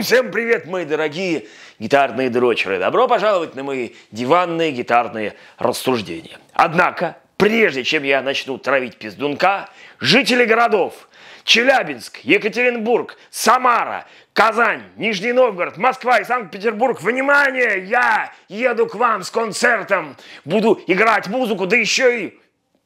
Всем привет, мои дорогие гитарные дрочеры! Добро пожаловать на мои диванные гитарные рассуждения. Однако, прежде чем я начну травить пиздунка, жители городов Челябинск, Екатеринбург, Самара, Казань, Нижний Новгород, Москва и Санкт-Петербург. Внимание, я еду к вам с концертом, буду играть музыку, да еще и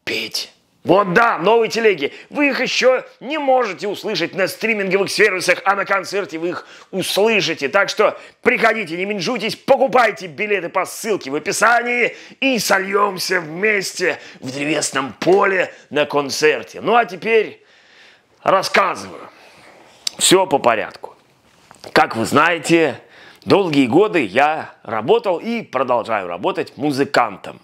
петь. Вот да, новые телеги. Вы их еще не можете услышать на стриминговых сервисах, а на концерте вы их услышите. Так что приходите, не менжуйтесь, покупайте билеты по ссылке в описании и сольемся вместе в древесном поле на концерте. Ну а теперь рассказываю. Все по порядку. Как вы знаете, долгие годы я работал и продолжаю работать музыкантом.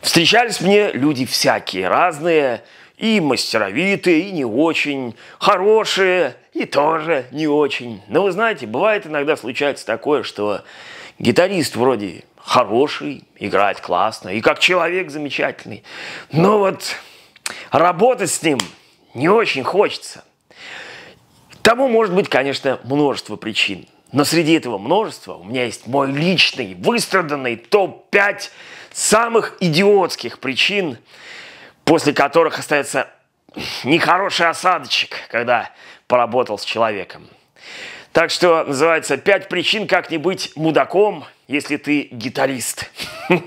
Встречались мне люди всякие, разные, и мастеровитые, и не очень, хорошие, и тоже не очень. Но вы знаете, бывает иногда случается такое, что гитарист вроде хороший, играет классно, и как человек замечательный, но вот работать с ним не очень хочется. Тому может быть, конечно, множество причин. Но среди этого множества у меня есть мой личный, выстраданный топ-5 самых идиотских причин, после которых остается нехороший осадочек, когда поработал с человеком. Так что, называется, «Пять причин, как не быть мудаком, если ты гитарист».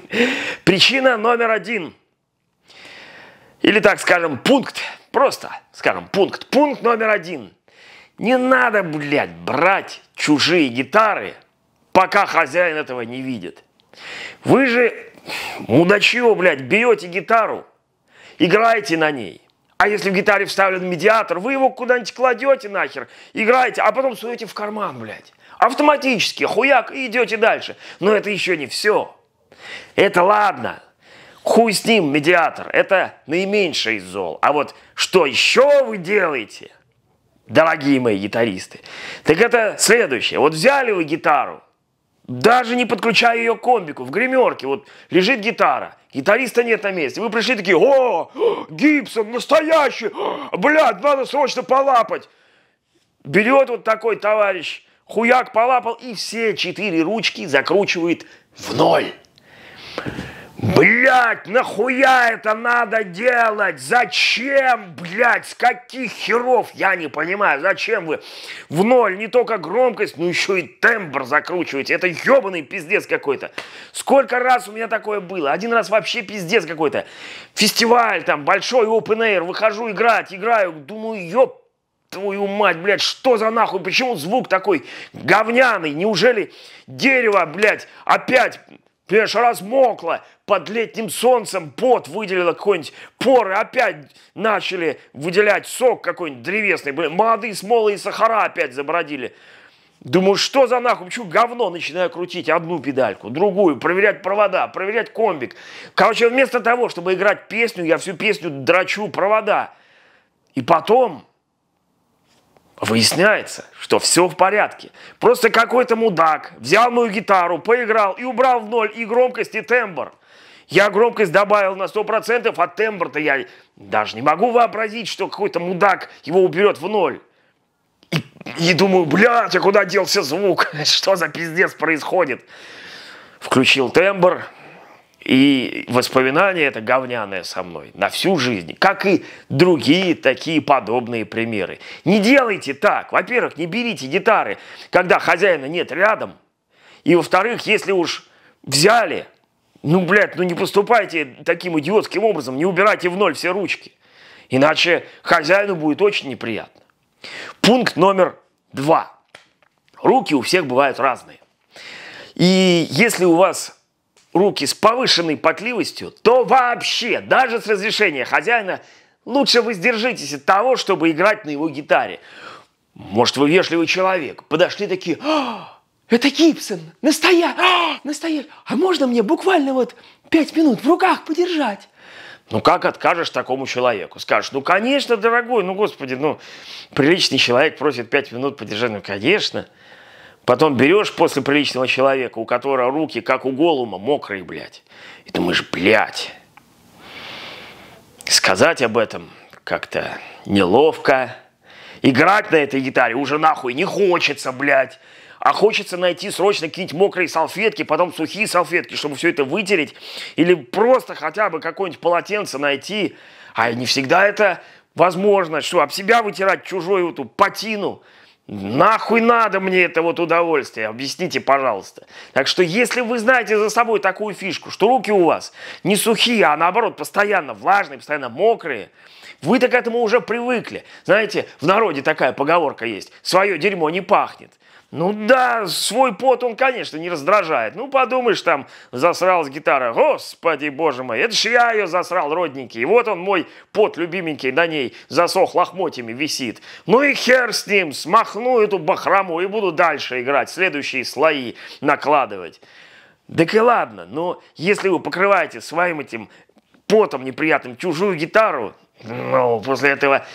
Причина номер один. Или, так скажем, пункт. Просто, скажем, пункт. Пункт номер один – не надо, блядь, брать чужие гитары, пока хозяин этого не видит. Вы же, мудачье, блядь, берете гитару, играете на ней. А если в гитаре вставлен медиатор, вы его куда-нибудь кладете нахер, играете, а потом суете в карман, блядь. Автоматически, хуяк, и идете дальше. Но это еще не все. Это ладно. Хуй с ним, медиатор. Это наименьший из зол. А вот что еще вы делаете? дорогие мои гитаристы, так это следующее. Вот взяли вы гитару, даже не подключая ее к комбику, в гримерке, вот лежит гитара, гитариста нет на месте. Вы пришли такие, о, Гибсон, настоящий, блядь, надо срочно полапать. Берет вот такой товарищ, хуяк полапал, и все четыре ручки закручивает в ноль. Блять, нахуя это надо делать? Зачем, блять, с каких херов? Я не понимаю, зачем вы в ноль не только громкость, но еще и тембр закручиваете? Это ебаный пиздец какой-то. Сколько раз у меня такое было? Один раз вообще пиздец какой-то. Фестиваль там, большой open air, выхожу играть, играю, думаю, еб твою мать, блядь, что за нахуй, почему звук такой говняный, неужели дерево, блядь, опять Понимаешь, размокла под летним солнцем, пот выделила какой-нибудь поры, опять начали выделять сок какой-нибудь древесный. Блин, молодые смолы и сахара опять забродили. Думаю, что за нахуй, почему говно начинаю крутить одну педальку, другую, проверять провода, проверять комбик. Короче, вместо того, чтобы играть песню, я всю песню драчу провода. И потом Выясняется, что все в порядке. Просто какой-то мудак взял мою гитару, поиграл и убрал в ноль и громкость, и тембр. Я громкость добавил на 100%, а тембр-то я даже не могу вообразить, что какой-то мудак его уберет в ноль. И, и думаю, блядь, а куда делся звук? Что за пиздец происходит? Включил тембр, и воспоминания это говняное со мной на всю жизнь, как и другие такие подобные примеры. Не делайте так. Во-первых, не берите гитары, когда хозяина нет рядом. И во-вторых, если уж взяли, ну, блядь, ну не поступайте таким идиотским образом, не убирайте в ноль все ручки. Иначе хозяину будет очень неприятно. Пункт номер два. Руки у всех бывают разные. И если у вас руки с повышенной потливостью, то вообще, даже с разрешения хозяина, лучше воздержитесь от того, чтобы играть на его гитаре. Может, вы вежливый человек. Подошли такие, а, это Гибсон, настоя, а, настоя. А можно мне буквально вот пять минут в руках подержать? Ну как откажешь такому человеку? Скажешь, ну конечно, дорогой, ну господи, ну приличный человек просит пять минут подержать, ну конечно. Потом берешь после приличного человека, у которого руки, как у голума, мокрые, блядь. И думаешь, блядь. Сказать об этом как-то неловко. Играть на этой гитаре уже нахуй не хочется, блядь. А хочется найти срочно какие-нибудь мокрые салфетки, потом сухие салфетки, чтобы все это вытереть. Или просто хотя бы какое-нибудь полотенце найти. А не всегда это возможно, что об себя вытирать чужую эту патину – Нахуй надо мне это вот удовольствие, объясните, пожалуйста. Так что, если вы знаете за собой такую фишку, что руки у вас не сухие, а наоборот, постоянно влажные, постоянно мокрые, вы так к этому уже привыкли. Знаете, в народе такая поговорка есть, свое дерьмо не пахнет. Ну да, свой пот он, конечно, не раздражает. Ну подумаешь, там засралась гитара. Господи, боже мой, это ж я ее засрал, родненький. И вот он мой пот любименький на ней засох лохмотьями висит. Ну и хер с ним, смахну эту бахрому и буду дальше играть, следующие слои накладывать. Так и ладно, но если вы покрываете своим этим потом неприятным чужую гитару, ну, после этого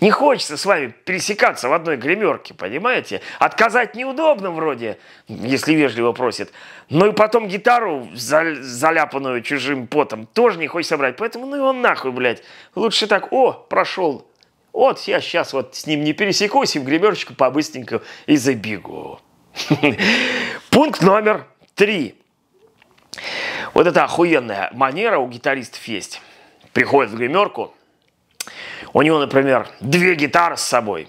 не хочется с вами пересекаться в одной гримерке, понимаете? Отказать неудобно вроде, если вежливо просит. Но ну и потом гитару, заляпанную чужим потом, тоже не хочется брать. Поэтому ну и он нахуй, блядь. Лучше так, о, прошел. Вот я сейчас вот с ним не пересекусь и в гримерочку побыстренько и забегу. Пункт номер три. Вот это охуенная манера у гитаристов есть. Приходит в гримерку – у него, например, две гитары с собой.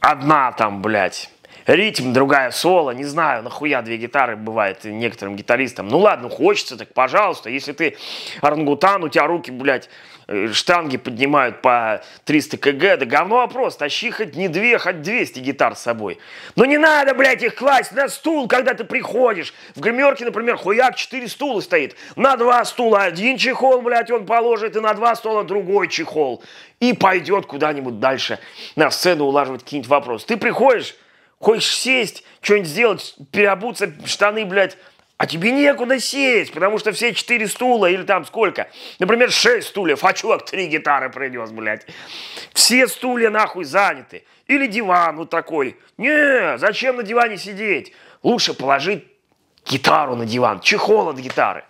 Одна там, блядь, ритм, другая соло, не знаю, нахуя две гитары бывает некоторым гитаристам. Ну ладно, хочется, так пожалуйста, если ты орангутан, у тебя руки, блядь, э, штанги поднимают по 300 кг, да говно вопрос, тащи хоть не две, хоть 200 гитар с собой. Но не надо, блядь, их класть на стул, когда ты приходишь. В гримерке, например, хуяк 4 стула стоит. На два стула один чехол, блядь, он положит, и на два стула другой чехол. И пойдет куда-нибудь дальше на сцену улаживать какие-нибудь вопросы. Ты приходишь, Хочешь сесть, что-нибудь сделать, переобуться, штаны, блядь, а тебе некуда сесть, потому что все четыре стула или там сколько? Например, шесть стульев, а чувак три гитары принес, блядь. Все стулья нахуй заняты. Или диван вот такой. Не, зачем на диване сидеть? Лучше положить гитару на диван, чехол от гитары.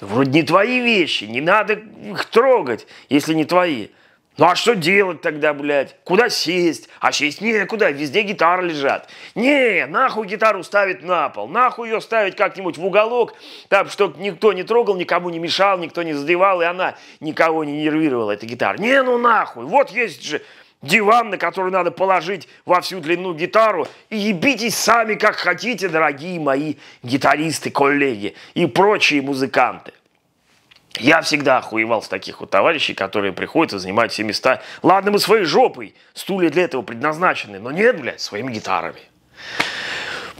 Вроде не твои вещи, не надо их трогать, если не твои. Ну а что делать тогда, блядь? Куда сесть? А сесть некуда, везде гитары лежат. Не, нахуй гитару ставить на пол, нахуй ее ставить как-нибудь в уголок, так, чтобы никто не трогал, никому не мешал, никто не задевал, и она никого не нервировала, эта гитара. Не, ну нахуй, вот есть же диван, на который надо положить во всю длину гитару, и ебитесь сами как хотите, дорогие мои гитаристы, коллеги и прочие музыканты. Я всегда охуевал с таких вот товарищей, которые приходят и занимают все места. Ладно, мы своей жопой, стулья для этого предназначены, но нет, блядь, своими гитарами.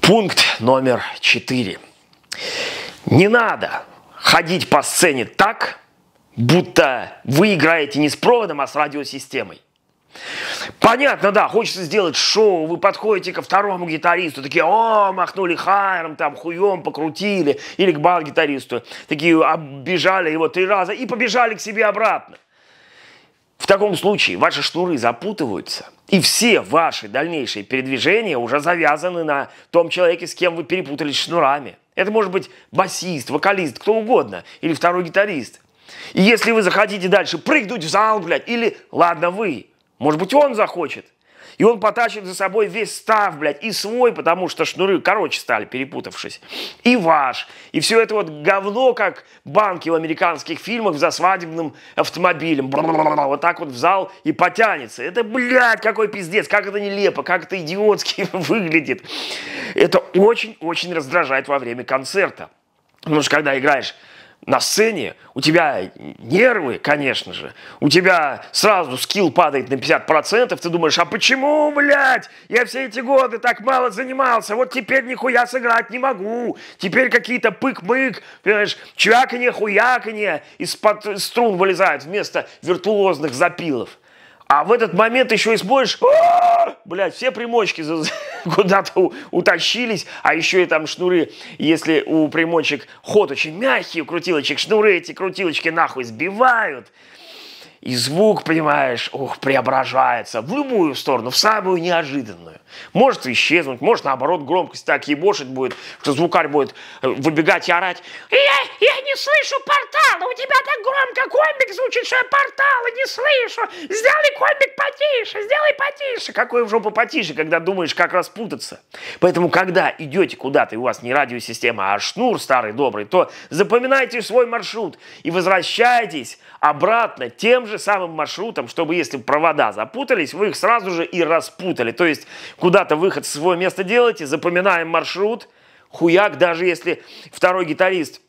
Пункт номер четыре. Не надо ходить по сцене так, будто вы играете не с проводом, а с радиосистемой. Понятно, да, хочется сделать шоу, вы подходите ко второму гитаристу, такие, о, махнули хайром, там, хуем покрутили, или к бас-гитаристу, такие, оббежали его три раза и побежали к себе обратно. В таком случае ваши шнуры запутываются, и все ваши дальнейшие передвижения уже завязаны на том человеке, с кем вы перепутались шнурами. Это может быть басист, вокалист, кто угодно, или второй гитарист. И если вы захотите дальше прыгнуть в зал, блядь, или, ладно, вы, может быть, он захочет. И он потащит за собой весь став, блядь, и свой, потому что шнуры короче стали, перепутавшись, и ваш. И все это вот говно, как банки в американских фильмах за свадебным автомобилем. Бр-бр-бр-бр, вот так вот в зал и потянется. Это, блядь, какой пиздец, как это нелепо, как это идиотски выглядит. Это очень-очень раздражает во время концерта. Потому что когда играешь на сцене, у тебя нервы, конечно же, у тебя сразу скилл падает на 50%, ты думаешь, а почему, блядь, я все эти годы так мало занимался, вот теперь нихуя сыграть не могу, теперь какие-то пык-мык, понимаешь, чвяканье-хуяканье из-под струн вылезают вместо виртуозных запилов. А в этот момент еще и смотришь, блядь, все примочки куда-то утащились, а еще и там шнуры, если у примочек ход очень мягкий, у крутилочек шнуры эти крутилочки нахуй сбивают. И звук, понимаешь, ух, преображается в любую сторону, в самую неожиданную. Может исчезнуть, может наоборот громкость так ебошить будет, что звукарь будет э, выбегать и орать. Я, я не слышу портала, у тебя так громко комбик звучит, что я портала не слышу. Сделай комбик потише, сделай потише. Какой в жопу потише, когда думаешь, как распутаться. Поэтому, когда идете куда-то, и у вас не радиосистема, а шнур старый добрый, то запоминайте свой маршрут и возвращайтесь обратно тем же же самым маршрутом, чтобы если провода запутались, вы их сразу же и распутали. То есть куда-то выход в свое место делаете, запоминаем маршрут, хуяк, даже если второй гитарист,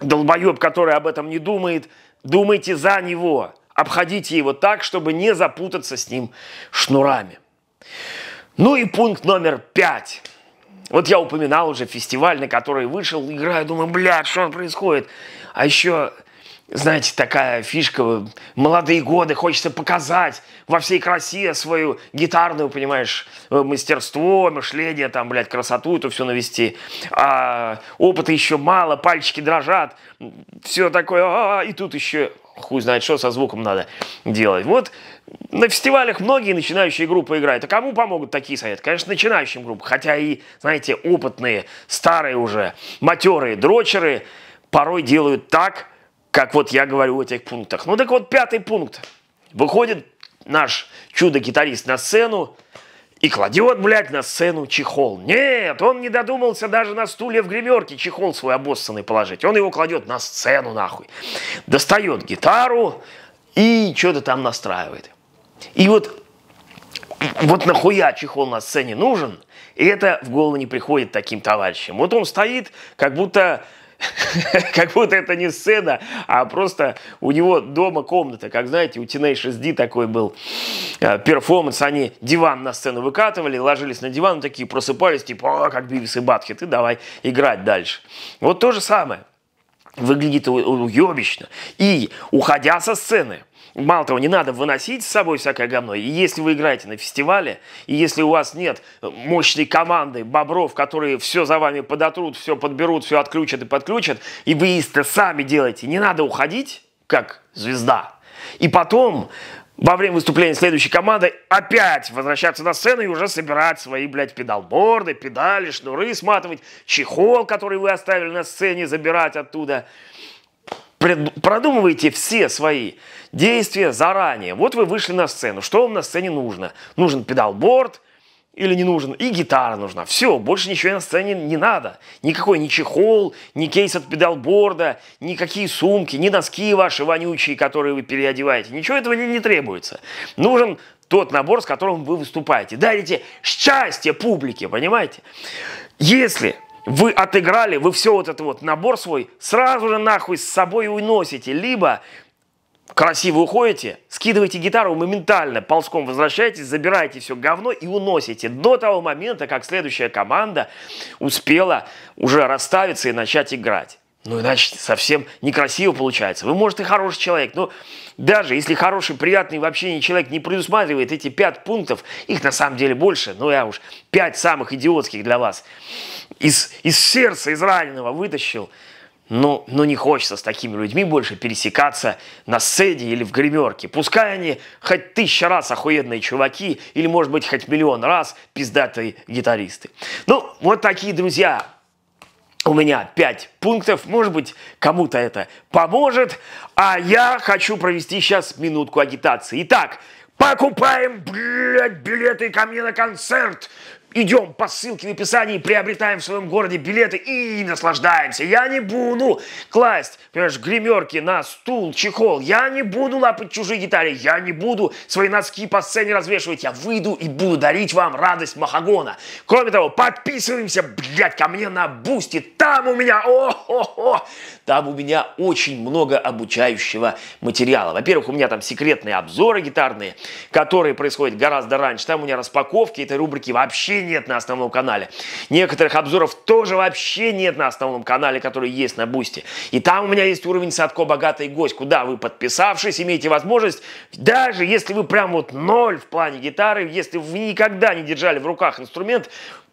долбоеб, который об этом не думает, думайте за него, обходите его так, чтобы не запутаться с ним шнурами. Ну и пункт номер пять. Вот я упоминал уже фестиваль, на который вышел, играю, думаю, блядь, что происходит? А еще знаете, такая фишка, молодые годы, хочется показать во всей красе свою гитарную, понимаешь, э, мастерство, мышление, там, блядь, красоту эту все навести. А опыта еще мало, пальчики дрожат, все такое, а -а -а, и тут еще хуй знает что со звуком надо делать. Вот на фестивалях многие начинающие группы играют. А кому помогут такие советы? Конечно, начинающим группам, хотя и, знаете, опытные, старые уже, матерые дрочеры порой делают так, как вот я говорю в этих пунктах. Ну так вот, пятый пункт. Выходит наш чудо-гитарист на сцену и кладет, блядь, на сцену чехол. Нет, он не додумался даже на стуле в гримерке чехол свой обоссанный положить. Он его кладет на сцену, нахуй. Достает гитару и что-то там настраивает. И вот, вот нахуя чехол на сцене нужен – и это в голову не приходит таким товарищам. Вот он стоит, как будто как будто это не сцена, а просто у него дома комната. Как знаете, у Tenacious D такой был э, перформанс. Они диван на сцену выкатывали, ложились на диван, такие просыпались, типа, а, как Бивис и Батхет, и давай играть дальше. Вот то же самое. Выглядит уебищно. И, уходя со сцены, Мало того, не надо выносить с собой всякое говно. И если вы играете на фестивале, и если у вас нет мощной команды бобров, которые все за вами подотрут, все подберут, все отключат и подключат, и вы это сами делаете, не надо уходить, как звезда. И потом, во время выступления следующей команды, опять возвращаться на сцену и уже собирать свои, блядь, педалборды, педали, шнуры сматывать, чехол, который вы оставили на сцене, забирать оттуда продумывайте все свои действия заранее. Вот вы вышли на сцену. Что вам на сцене нужно? Нужен педалборд или не нужен? И гитара нужна. Все, больше ничего на сцене не надо. Никакой ни чехол, ни кейс от педалборда, никакие сумки, ни носки ваши вонючие, которые вы переодеваете. Ничего этого не, не требуется. Нужен тот набор, с которым вы выступаете. Дарите счастье публике, понимаете? Если вы отыграли, вы все вот этот вот набор свой сразу же нахуй с собой уносите. Либо красиво уходите, скидываете гитару моментально, ползком возвращаетесь, забираете все говно и уносите до того момента, как следующая команда успела уже расставиться и начать играть. Ну, иначе совсем некрасиво получается. Вы, может, и хороший человек, но даже если хороший, приятный вообще не человек не предусматривает эти пять пунктов, их на самом деле больше, но я уж пять самых идиотских для вас – из, из сердца израненного вытащил. Но, но не хочется с такими людьми больше пересекаться на сцене или в гримерке. Пускай они хоть тысяча раз охуенные чуваки, или, может быть, хоть миллион раз пиздатые гитаристы. Ну, вот такие друзья. У меня пять пунктов, может быть, кому-то это поможет. А я хочу провести сейчас минутку агитации. Итак, покупаем, блядь, билеты ко мне на концерт идем по ссылке в описании, приобретаем в своем городе билеты и наслаждаемся. Я не буду класть, понимаешь, гримерки на стул, чехол. Я не буду лапать чужие детали. Я не буду свои носки по сцене развешивать. Я выйду и буду дарить вам радость Махагона. Кроме того, подписываемся, блядь, ко мне на бусте. Там у меня, о -хо -хо, там у меня очень много обучающего материала. Во-первых, у меня там секретные обзоры гитарные, которые происходят гораздо раньше. Там у меня распаковки этой рубрики вообще вообще нет на основном канале. Некоторых обзоров тоже вообще нет на основном канале, который есть на Бусти. И там у меня есть уровень Садко Богатый Гость, куда вы, подписавшись, имеете возможность, даже если вы прям вот ноль в плане гитары, если вы никогда не держали в руках инструмент,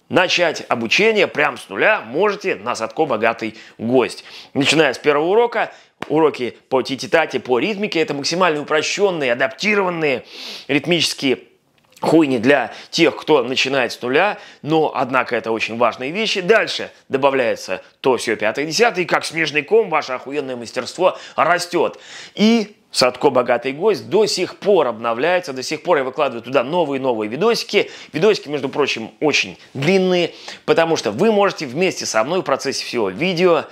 Начать обучение прям с нуля можете на Садко «Богатый гость». Начиная с первого урока, уроки по тититате, по ритмике – это максимально упрощенные, адаптированные ритмические хуйни для тех, кто начинает с нуля, но, однако, это очень важные вещи. Дальше добавляется то, все, пятое, десятое, и как снежный ком ваше охуенное мастерство растет. И Садко «Богатый гость» до сих пор обновляется, до сих пор я выкладываю туда новые-новые видосики. Видосики, между прочим, очень длинные, потому что вы можете вместе со мной в процессе всего видео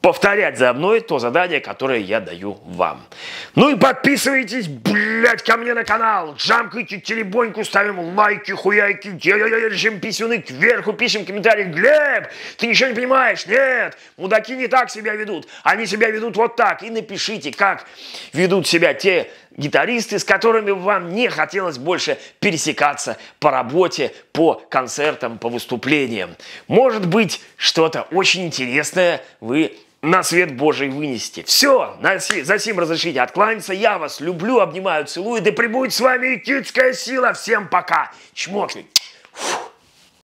повторять за мной то задание, которое я даю вам. Ну и подписывайтесь, блядь, ко мне на канал. Джамкайте телебоньку, ставим лайки, хуяйки, держим писюны кверху, пишем комментарий, Глеб, ты ничего не понимаешь? Нет, мудаки не так себя ведут. Они себя ведут вот так. И напишите, как ведут себя те гитаристы, с которыми вам не хотелось больше пересекаться по работе, по концертам, по выступлениям. Может быть, что-то очень интересное вы на свет Божий вынести. Все, си, за сим разрешите откланяться. Я вас люблю, обнимаю, целую. Да прибудет с вами и китская сила. Всем пока. Чмокни. Фух.